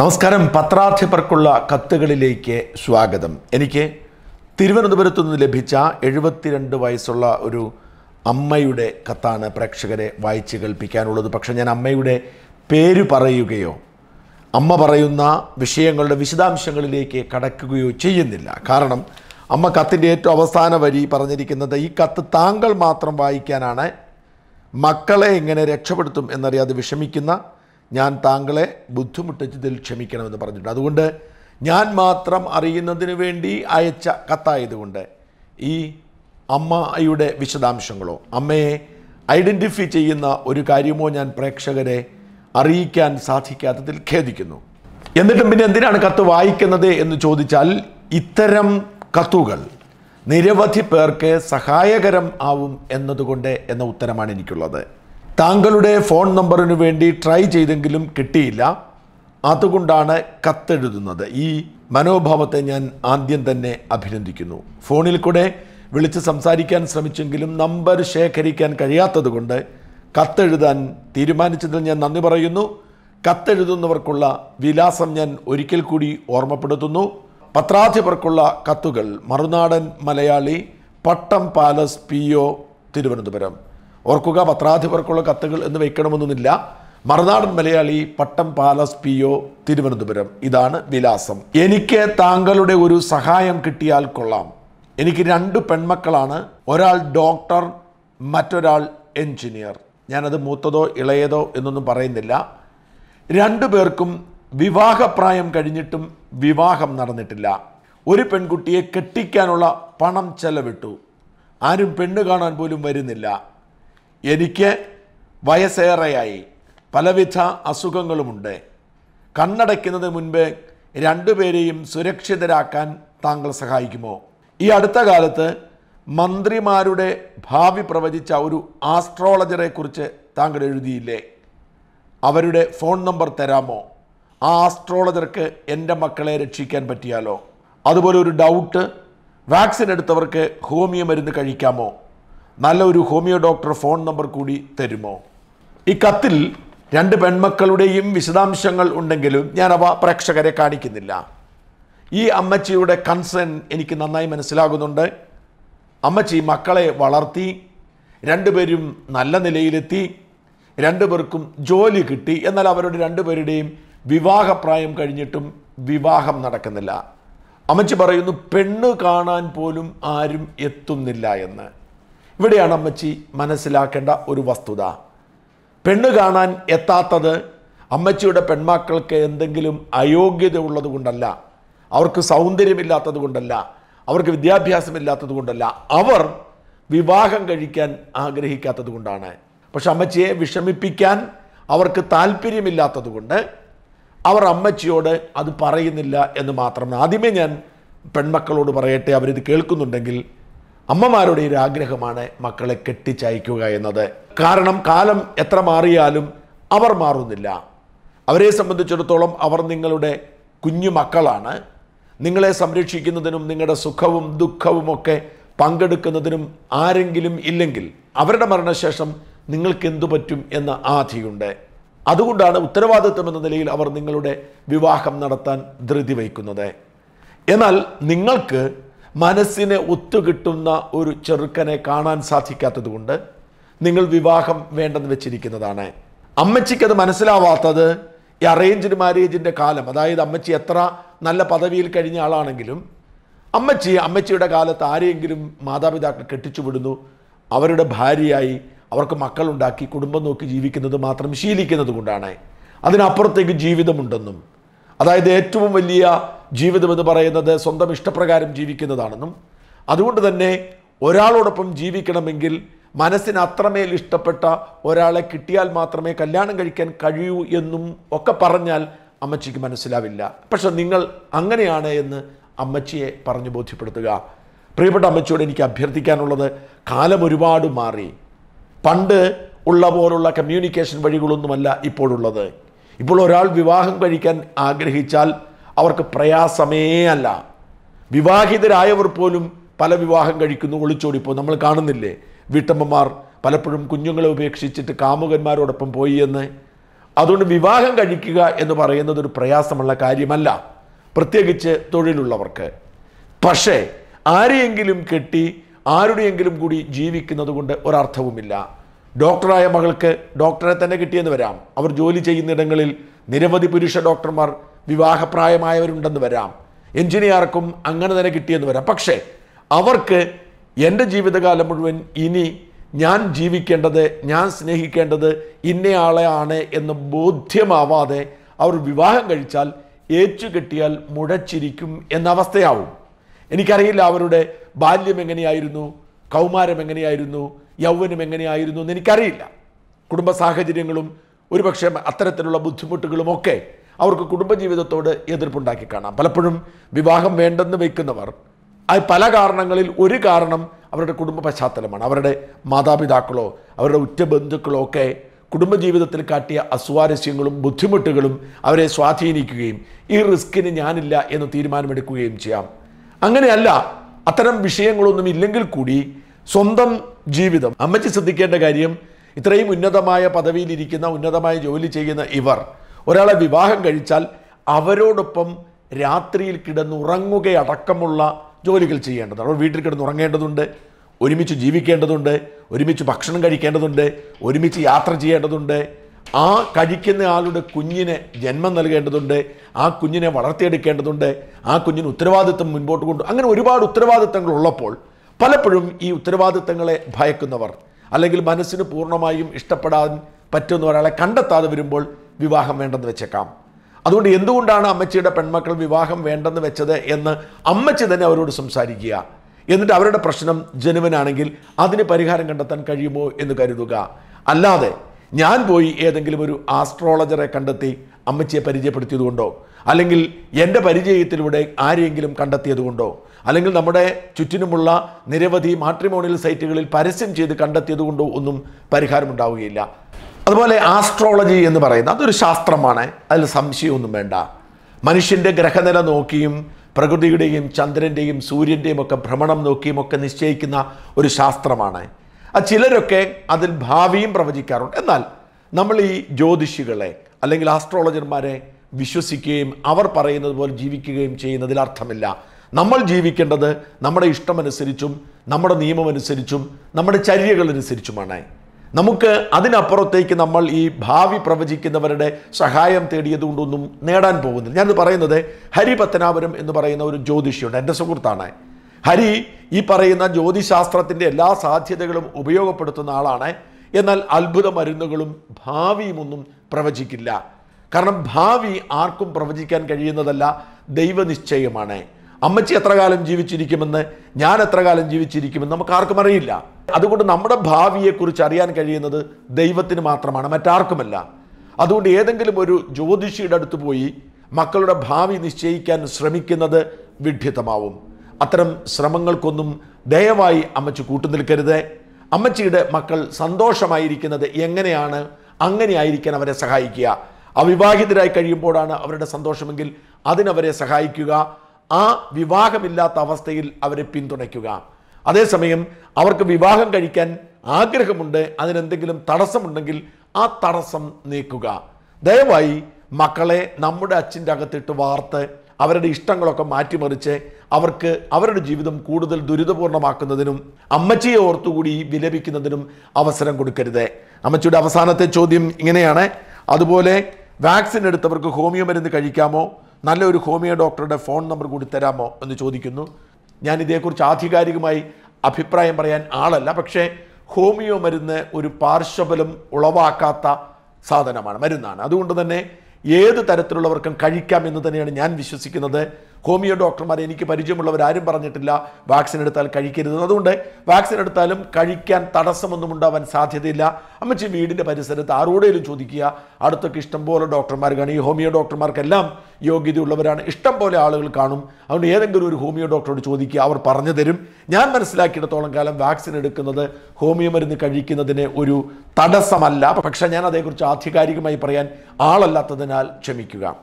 നമസ്കാരം പത്രാധിപർക്കുള്ള കത്തുകളിലേക്ക് സ്വാഗതം എനിക്ക് തിരുവനന്തപുരത്തു നിന്ന് ലഭിച്ച എഴുപത്തിരണ്ട് വയസ്സുള്ള ഒരു അമ്മയുടെ കത്താണ് പ്രേക്ഷകരെ വായിച്ച് കേൾപ്പിക്കാനുള്ളത് പക്ഷേ ഞാൻ അമ്മയുടെ പേര് പറയുകയോ അമ്മ പറയുന്ന വിഷയങ്ങളുടെ വിശദാംശങ്ങളിലേക്ക് കടക്കുകയോ ചെയ്യുന്നില്ല കാരണം അമ്മ കത്തിൻ്റെ ഏറ്റവും അവസാന വരി പറഞ്ഞിരിക്കുന്നത് ഈ കത്ത് താങ്കൾ മാത്രം വായിക്കാനാണ് മക്കളെ എങ്ങനെ രക്ഷപ്പെടുത്തും എന്നറിയാതെ വിഷമിക്കുന്ന ഞാൻ താങ്കളെ ബുദ്ധിമുട്ടിച്ചതിൽ ക്ഷമിക്കണമെന്ന് പറഞ്ഞിട്ടുണ്ട് അതുകൊണ്ട് ഞാൻ മാത്രം അറിയുന്നതിന് വേണ്ടി അയച്ച കത്തായതുകൊണ്ട് ഈ അമ്മയുടെ വിശദാംശങ്ങളോ അമ്മയെ ഐഡൻറ്റിഫൈ ചെയ്യുന്ന ഒരു കാര്യമോ ഞാൻ പ്രേക്ഷകരെ അറിയിക്കാൻ സാധിക്കാത്തതിൽ ഖേദിക്കുന്നു എന്നിട്ടും പിന്നെ എന്തിനാണ് കത്ത് വായിക്കുന്നത് എന്ന് ചോദിച്ചാൽ ഇത്തരം കത്തുകൾ നിരവധി പേർക്ക് സഹായകരം ആവും എന്നതുകൊണ്ട് എന്ന ഉത്തരമാണ് എനിക്കുള്ളത് താങ്കളുടെ ഫോൺ നമ്പറിന് വേണ്ടി ട്രൈ ചെയ്തെങ്കിലും കിട്ടിയില്ല അതുകൊണ്ടാണ് കത്തെഴുതുന്നത് ഈ മനോഭാവത്തെ ഞാൻ ആദ്യം തന്നെ അഭിനന്ദിക്കുന്നു ഫോണിൽ കൂടെ വിളിച്ച് സംസാരിക്കാൻ ശ്രമിച്ചെങ്കിലും നമ്പർ ശേഖരിക്കാൻ കഴിയാത്തതുകൊണ്ട് കത്തെഴുതാൻ തീരുമാനിച്ചതിൽ ഞാൻ നന്ദി പറയുന്നു കത്തെഴുതുന്നവർക്കുള്ള വിലാസം ഞാൻ ഒരിക്കൽ കൂടി ഓർമ്മപ്പെടുത്തുന്നു പത്രാധിപർക്കുള്ള കത്തുകൾ Marunadan Malayali Pattom palace P O Thiruvananthapuram ഓർക്കുക പത്രാധിപർക്കുള്ള കത്തുകൾ എന്ന് വയ്ക്കണമെന്നൊന്നില്ല Marunadan Malayali Pattom palace P O Thiruvananthapuram ഇതാണ് വിലാസം എനിക്ക് താങ്കളുടെ ഒരു സഹായം കിട്ടിയാൽ കൊള്ളാം എനിക്ക് രണ്ട് പെൺമക്കളാണ് ഒരാൾ ഡോക്ടർ മറ്റൊരാൾ എൻജിനീയർ ഞാനത് മൂത്തതോ ഇളയതോ എന്നൊന്നും പറയുന്നില്ല രണ്ടു പേർക്കും വിവാഹപ്രായം കഴിഞ്ഞിട്ടും വിവാഹം നടന്നിട്ടില്ല ഒരു പെൺകുട്ടിയെ കെട്ടിക്കാനുള്ള പണം ചെലവിട്ടു ആരും പെണ്ണ് കാണാൻ പോലും വരുന്നില്ല എനിക്ക് വയസ്സേറെയായി പലവിധ അസുഖങ്ങളുമുണ്ട് കണ്ണടയ്ക്കുന്നതിന് മുൻപ് രണ്ടുപേരെയും സുരക്ഷിതരാക്കാൻ താങ്കൾ സഹായിക്കുമോ ഈ അടുത്ത കാലത്ത് മന്ത്രിമാരുടെ ഭാവി പ്രവചിച്ച ഒരു ആസ്ട്രോളജറെ കുറിച്ച് താങ്കൾ എഴുതിയില്ലേ അവരുടെ ഫോൺ നമ്പർ തരാമോ ആ ആസ്ട്രോളജർക്ക് എൻ്റെ മക്കളെ രക്ഷിക്കാൻ പറ്റിയാലോ അതുപോലെ ഒരു ഡൗട്ട് വാക്സിൻ എടുത്തവർക്ക് ഹോമിയോ മരുന്ന് കഴിക്കാമോ നല്ലൊരു ഹോമിയോ ഡോക്ടർ ഫോൺ നമ്പർ കൂടി തരുമോ ഈ കത്തിൽ രണ്ട് പെൺമക്കളുടെയും വിശദാംശങ്ങൾ ഉണ്ടെങ്കിലും ഞാൻ അവ പ്രേക്ഷകരെ കാണിക്കുന്നില്ല ഈ അമ്മച്ചിയുടെ കൺസേൺ എനിക്ക് നന്നായി മനസ്സിലാകുന്നുണ്ട് അമ്മച്ചി മക്കളെ വളർത്തി രണ്ടുപേരും നല്ല നിലയിലെത്തി രണ്ടുപേർക്കും ജോലി കിട്ടി എന്നാൽ അവരുടെ രണ്ടുപേരുടെയും വിവാഹപ്രായം കഴിഞ്ഞിട്ടും വിവാഹം നടക്കുന്നില്ല അമ്മച്ചി പറയുന്നു പെണ്ണ് കാണാൻ പോലും ആരും എത്തുന്നില്ല എന്ന് ഇവിടെയാണ് അമ്മച്ചി മനസ്സിലാക്കേണ്ട ഒരു വസ്തുത പെണ്ണ് കാണാൻ എത്താത്തത് അമ്മച്ചിയുടെ പെൺമാക്കൾക്ക് എന്തെങ്കിലും അയോഗ്യത ഉള്ളത് കൊണ്ടല്ല അവർക്ക് സൗന്ദര്യമില്ലാത്തത് കൊണ്ടല്ല അവർക്ക് വിദ്യാഭ്യാസമില്ലാത്തത് കൊണ്ടല്ല അവർ വിവാഹം കഴിക്കാൻ ആഗ്രഹിക്കാത്തത് കൊണ്ടാണ് പക്ഷെ അമ്മച്ചിയെ വിഷമിപ്പിക്കാൻ അവർക്ക് താല്പര്യമില്ലാത്തത് കൊണ്ട് അവർ അമ്മച്ചിയോട് അത് പറയുന്നില്ല എന്ന് മാത്രം ആദ്യമേ ഞാൻ പെൺമക്കളോട് പറയട്ടെ അവരിത് കേൾക്കുന്നുണ്ടെങ്കിൽ അമ്മമാരുടെ ഒരു ആഗ്രഹമാണ് മക്കളെ കെട്ടിച്ചയക്കുക എന്നത് കാരണം കാലം എത്ര മാറിയാലും അവർ മാറുന്നില്ല അവരെ സംബന്ധിച്ചിടത്തോളം അവർ നിങ്ങളുടെ കുഞ്ഞു മക്കളാണ് നിങ്ങളെ സംരക്ഷിക്കുന്നതിനും നിങ്ങളുടെ സുഖവും ദുഃഖവും ഒക്കെ പങ്കെടുക്കുന്നതിനും ആരെങ്കിലും ഇല്ലെങ്കിൽ അവരുടെ മരണശേഷം നിങ്ങൾക്ക് എന്തു പറ്റും എന്ന ആധിയുണ്ട് അതുകൊണ്ടാണ് ഉത്തരവാദിത്വം എന്ന നിലയിൽ അവർ നിങ്ങളുടെ വിവാഹം നടത്താൻ ധൃതി വയ്ക്കുന്നത് എന്നാൽ നിങ്ങൾക്ക് മനസ്സിന് ഒത്തുകിട്ടുന്ന ഒരു ചെറുക്കനെ കാണാൻ സാധിക്കാത്തതുകൊണ്ട് നിങ്ങൾ വിവാഹം വേണ്ടെന്ന് വെച്ചിരിക്കുന്നതാണ് അമ്മച്ചിക്കത് മനസ്സിലാവാത്തത് ഈ അറേഞ്ച്ഡ് മാരേജിൻ്റെ കാലം അതായത് അമ്മച്ചി എത്ര നല്ല പദവിയിൽ കഴിഞ്ഞ ആളാണെങ്കിലും അമ്മച്ചി അമ്മച്ചിയുടെ കാലത്ത് ആരെയെങ്കിലും മാതാപിതാക്കൾ കെട്ടിച്ചു വിടുന്നു അവരുടെ ഭാര്യയായി അവർക്ക് മക്കളുണ്ടാക്കി കുടുംബം നോക്കി ജീവിക്കുന്നത് മാത്രം ശീലിക്കുന്നത് കൊണ്ടാണ് അതിനപ്പുറത്തേക്ക് ജീവിതമുണ്ടെന്നും അതായത് ഏറ്റവും വലിയ ജീവിതമെന്ന് പറയുന്നത് സ്വന്തം ഇഷ്ടപ്രകാരം ജീവിക്കുന്നതാണെന്നും അതുകൊണ്ട് തന്നെ ഒരാളോടൊപ്പം ജീവിക്കണമെങ്കിൽ മനസ്സിന് അത്രമേൽ ഇഷ്ടപ്പെട്ട ഒരാളെ കിട്ടിയാൽ മാത്രമേ കല്യാണം കഴിക്കാൻ കഴിയൂ എന്നും ഒക്കെ പറഞ്ഞാൽ അമ്മച്ചിക്ക് മനസ്സിലാവില്ല പക്ഷെ നിങ്ങൾ അങ്ങനെയാണ് എന്ന് അമ്മച്ചിയെ പറഞ്ഞു ബോധ്യപ്പെടുത്തുക പ്രിയപ്പെട്ട അമ്മച്ചിയോട് എനിക്ക് അഭ്യർത്ഥിക്കാനുള്ളത് കാലം ഒരുപാട് മാറി പണ്ട് ഉള്ള പോലുള്ള കമ്മ്യൂണിക്കേഷൻ വഴികളൊന്നുമല്ല ഇപ്പോഴുള്ളത് ഇപ്പോൾ ഒരാൾ വിവാഹം കഴിക്കാൻ ആഗ്രഹിച്ചാൽ അവർക്ക് പ്രയാസമേ അല്ല വിവാഹിതരായവർ പോലും പല വിവാഹം കഴിക്കുന്നു ഒളിച്ചോടിപ്പോൾ നമ്മൾ കാണുന്നില്ലേ വീട്ടമ്മമാർ പലപ്പോഴും കുഞ്ഞുങ്ങളെ ഉപേക്ഷിച്ചിട്ട് കാമുകന്മാരോടൊപ്പം പോയി എന്ന് അതുകൊണ്ട് വിവാഹം കഴിക്കുക എന്ന് പറയുന്നത് ഒരു പ്രയാസമുള്ള കാര്യമല്ല പ്രത്യേകിച്ച് തൊഴിലുള്ളവർക്ക് പക്ഷേ ആരെയെങ്കിലും കെട്ടി ആരുടെയെങ്കിലും കൂടി ജീവിക്കുന്നത് കൊണ്ട് ഒരർത്ഥവുമില്ല ഡോക്ടറായ മകൾക്ക് ഡോക്ടറെ തന്നെ കിട്ടിയെന്ന് വരാം അവർ ജോലി ചെയ്യുന്നിടങ്ങളിൽ നിരവധി പുരുഷ ഡോക്ടർമാർ വിവാഹപ്രായമായവരുണ്ടെന്ന് വരാം എഞ്ചിനീയർക്കും അങ്ങനെ തന്നെ കിട്ടിയെന്ന് വരാം പക്ഷേ അവർക്ക് എൻ്റെ ജീവിതകാലം മുഴുവൻ ഇനി ഞാൻ ജീവിക്കേണ്ടത് ഞാൻ സ്നേഹിക്കേണ്ടത് ഇന്നയാളെയാണ് എന്ന് ബോധ്യമാവാതെ അവർ വിവാഹം കഴിച്ചാൽ ഏച്ചു കെട്ടിയാൽ മുഴച്ചിരിക്കും എന്ന അവസ്ഥയാവും എനിക്കറിയില്ല അവരുടെ ബാല്യം എങ്ങനെയായിരുന്നു കൗമാരം എങ്ങനെയായിരുന്നു യൗവനം എങ്ങനെയായിരുന്നു എന്ന് എനിക്കറിയില്ല കുടുംബ സാഹചര്യങ്ങളും ഒരുപക്ഷെ അത്തരത്തിലുള്ള ബുദ്ധിമുട്ടുകളുമൊക്കെ അവർക്ക് കുടുംബജീവിതത്തോട് എതിർപ്പുണ്ടാക്കി കാണാം പലപ്പോഴും വിവാഹം വേണ്ടെന്ന് വെക്കുന്നവർ അത് പല കാരണങ്ങളിൽ ഒരു കാരണം അവരുടെ കുടുംബ പശ്ചാത്തലമാണ് അവരുടെ മാതാപിതാക്കളോ അവരുടെ ഉറ്റ ബന്ധുക്കളോ കുടുംബജീവിതത്തിൽ കാട്ടിയ അസ്വാരസ്യങ്ങളും ബുദ്ധിമുട്ടുകളും അവരെ സ്വാധീനിക്കുകയും ഈ റിസ്കിന് ഞാനില്ല എന്ന് തീരുമാനമെടുക്കുകയും ചെയ്യാം അങ്ങനെയല്ല അത്തരം വിഷയങ്ങളൊന്നും ഇല്ലെങ്കിൽ കൂടി സ്വന്തം ജീവിതം അമ്മച്ചി ശ്രദ്ധിക്കേണ്ട കാര്യം ഇത്രയും ഉന്നതമായ പദവിയിലിരിക്കുന്ന ഉന്നതമായ ജോലി ചെയ്യുന്ന ഇവർ ഒരാളെ വിവാഹം കഴിച്ചാൽ അവരോടൊപ്പം രാത്രിയിൽ കിടന്നുറങ്ങുകയടക്കമുള്ള ജോലികൾ ചെയ്യേണ്ടതാണ് അവർ വീട്ടിൽ കിടന്നുറങ്ങേണ്ടതുണ്ട് ഒരുമിച്ച് ജീവിക്കേണ്ടതുണ്ട് ഒരുമിച്ച് ഭക്ഷണം കഴിക്കേണ്ടതുണ്ട് ഒരുമിച്ച് യാത്ര ചെയ്യേണ്ടതുണ്ട് ആ കഴിക്കുന്ന ആളുടെ കുഞ്ഞിന് ജന്മം നൽകേണ്ടതുണ്ട് ആ കുഞ്ഞിനെ വളർത്തിയെടുക്കേണ്ടതുണ്ട് ആ കുഞ്ഞിന് ഉത്തരവാദിത്വം മുൻപോട്ട് കൊണ്ടു അങ്ങനെ ഒരുപാട് ഉത്തരവാദിത്തങ്ങൾ ഉള്ളപ്പോൾ പലപ്പോഴും ഈ ഉത്തരവാദിത്തങ്ങളെ ഭയക്കുന്നവർ അല്ലെങ്കിൽ മനസ്സിന് പൂർണ്ണമായും ഇഷ്ടപ്പെടാൻ പറ്റുന്ന ഒരാളെ കണ്ടെത്താതെ വരുമ്പോൾ വിവാഹം വേണ്ടെന്ന് വെച്ചേക്കാം അതുകൊണ്ട് എന്തുകൊണ്ടാണ് അമ്മച്ചിയുടെ പെൺമക്കൾ വിവാഹം വേണ്ടെന്ന് വെച്ചത് എന്ന് അമ്മച്ചി തന്നെ അവരോട് സംസാരിക്കുക എന്നിട്ട് അവരുടെ പ്രശ്നം ജനുവനാണെങ്കിൽ അതിന് പരിഹാരം കണ്ടെത്താൻ കഴിയുമോ എന്ന് കരുതുക അല്ലാതെ ഞാൻ പോയി ഏതെങ്കിലും ഒരു ആസ്ട്രോളജറെ കണ്ടെത്തി അമ്മച്ചിയെ പരിചയപ്പെടുത്തിയതുകൊണ്ടോ അല്ലെങ്കിൽ എൻ്റെ പരിചയത്തിലൂടെ ആരെയെങ്കിലും കണ്ടെത്തിയതുകൊണ്ടോ അല്ലെങ്കിൽ നമ്മുടെ ചുറ്റിനുമുള്ള നിരവധി മാട്രിമോണിയൽ സൈറ്റുകളിൽ പരസ്യം ചെയ്ത് കണ്ടെത്തിയതുകൊണ്ടോ ഒന്നും പരിഹാരമുണ്ടാവുകയില്ല അതുപോലെ ആസ്ട്രോളജി എന്ന് പറയുന്നത് അതൊരു ശാസ്ത്രമാണ് അതിൽ സംശയമൊന്നും വേണ്ട മനുഷ്യൻ്റെ ഗ്രഹനില നോക്കിയും പ്രകൃതിയുടെയും ചന്ദ്രൻ്റെയും സൂര്യൻ്റെയും ഒക്കെ ഭ്രമണം നോക്കിയും ഒക്കെ നിശ്ചയിക്കുന്ന ഒരു ശാസ്ത്രമാണ് ആ ചിലരൊക്കെ അതിൽ ഭാവിയും പ്രവചിക്കാറുണ്ട് എന്നാൽ നമ്മൾ ഈ ജ്യോതിഷികളെ അല്ലെങ്കിൽ ആസ്ട്രോളജർമാരെ വിശ്വസിക്കുകയും അവർ പറയുന്നത് പോലെ ജീവിക്കുകയും ചെയ്യുന്നതിൽ അർത്ഥമില്ല നമ്മൾ ജീവിക്കേണ്ടത് നമ്മുടെ ഇഷ്ടമനുസരിച്ചും നമ്മുടെ നിയമമനുസരിച്ചും നമ്മുടെ ചര്യകളനുസരിച്ചുമാണ് നമുക്ക് അതിനപ്പുറത്തേക്ക് നമ്മൾ ഈ ഭാവി പ്രവചിക്കുന്നവരുടെ സഹായം തേടിയത് കൊണ്ടൊന്നും നേടാൻ പോകുന്നില്ല ഞാനിത് പറയുന്നത് ഹരി പത്തനാപുരം എന്ന് പറയുന്ന ഒരു ജ്യോതിഷിയുണ്ട് എൻ്റെ സുഹൃത്താണ് ഹരി ഈ പറയുന്ന ജ്യോതിശാസ്ത്രത്തിൻ്റെ എല്ലാ സാധ്യതകളും ഉപയോഗപ്പെടുത്തുന്ന ആളാണ് എന്നാൽ അത്ഭുത മരുന്നുകളും ഭാവിയുമൊന്നും പ്രവചിക്കില്ല കാരണം ഭാവി ആർക്കും പ്രവചിക്കാൻ കഴിയുന്നതല്ല ദൈവനിശ്ചയമാണ് അമ്മച്ചി എത്ര കാലം ജീവിച്ചിരിക്കുമെന്ന് ഞാൻ എത്ര കാലം ജീവിച്ചിരിക്കുമെന്ന് നമുക്ക് ആർക്കും അറിയില്ല അതുകൊണ്ട് നമ്മുടെ ഭാവിയെക്കുറിച്ച് അറിയാൻ കഴിയുന്നത് ദൈവത്തിന് മാത്രമാണ് മറ്റാർക്കുമല്ല അതുകൊണ്ട് ഏതെങ്കിലും ഒരു ജ്യോതിഷിയുടെ അടുത്ത് പോയി മക്കളുടെ ഭാവി നിശ്ചയിക്കാൻ ശ്രമിക്കുന്നത് വിഡ്ഢിത്തമാവും അത്തരം ശ്രമങ്ങൾക്കൊന്നും ദയവായി അമ്മച്ചി കൂട്ടുനിൽക്കരുത് അമ്മച്ചിയുടെ മക്കൾ സന്തോഷമായിരിക്കുന്നത് എങ്ങനെയാണ് അങ്ങനെയായിരിക്കാൻ അവരെ സഹായിക്കുക അവിവാഹിതരായി കഴിയുമ്പോഴാണ് അവരുടെ സന്തോഷമെങ്കിൽ അതിനവരെ സഹായിക്കുക ആ വിവാഹമില്ലാത്ത അവസ്ഥയിൽ അവരെ പിന്തുണയ്ക്കുക അതേസമയം അവർക്ക് വിവാഹം കഴിക്കാൻ ആഗ്രഹമുണ്ട് അതിനെന്തെങ്കിലും തടസ്സമുണ്ടെങ്കിൽ ആ തടസ്സം നീക്കുക ദയവായി മക്കളെ നമ്മുടെ അച്ഛൻ്റെ അകത്തിട്ട് വാർത്ത് അവരുടെ ഇഷ്ടങ്ങളൊക്കെ മാറ്റിമറിച്ച് അവർക്ക് അവരുടെ ജീവിതം കൂടുതൽ ദുരിതപൂർണമാക്കുന്നതിനും അമ്മച്ചിയെ ഓർത്തുകൂടി വിലപിക്കുന്നതിനും അവസരം കൊടുക്കരുത് അമ്മച്ചിയുടെ അവസാനത്തെ ചോദ്യം ഇങ്ങനെയാണ് അതുപോലെ വാക്സിൻ എടുത്തവർക്ക് ഹോമിയോ മരുന്ന് കഴിക്കാമോ നല്ലൊരു ഹോമിയോ ഡോക്ടറുടെ ഫോൺ നമ്പർ കൂടി തരാമോ എന്ന് ചോദിക്കുന്നു ഞാൻ ഇതേക്കുറിച്ച് ആധികാരികമായി അഭിപ്രായം പറയാൻ ആളല്ല പക്ഷേ ഹോമിയോ മരുന്ന് ഒരു പാർശ്വബലം ഉളവാക്കാത്ത സാധനമാണ് മരുന്നാണ് അതുകൊണ്ട് തന്നെ ഏത് തരത്തിലുള്ളവർക്കും കഴിക്കാം എന്ന് തന്നെയാണ് ഞാൻ വിശ്വസിക്കുന്നത് ഹോമിയോ ഡോക്ടർമാർ എനിക്ക് പരിചയമുള്ളവർ ആരും പറഞ്ഞിട്ടില്ല വാക്സിൻ എടുത്താൽ കഴിക്കരുത് അതുകൊണ്ട് വാക്സിൻ എടുത്താലും കഴിക്കാൻ തടസ്സമൊന്നും ഉണ്ടാവാൻ സാധ്യതയില്ല അമ്മച്ചി വീടിൻ്റെ പരിസരത്ത് ആരോടെങ്കിലും ചോദിക്കുക അടുത്തൊക്കെ ഇഷ്ടംപോലെ ഡോക്ടർമാർ കാണും ഈ ഹോമിയോ ഡോക്ടർമാർക്കെല്ലാം യോഗ്യതയുള്ളവരാണ് ഇഷ്ടം പോലെ ആളുകൾ കാണും അതുകൊണ്ട് ഏതെങ്കിലും ഒരു ഹോമിയോ ഡോക്ടറോട് ചോദിക്കുക അവർ പറഞ്ഞു തരും ഞാൻ മനസ്സിലാക്കിയിടത്തോളം കാലം വാക്സിൻ എടുക്കുന്നത് ഹോമിയോ മരുന്ന് കഴിക്കുന്നതിന് ഒരു തടസ്സമല്ല പക്ഷേ ഞാൻ അതേക്കുറിച്ച് ആധികാരികമായി പറയാൻ ആളല്ലാത്തതിനാൽ ക്ഷമിക്കുക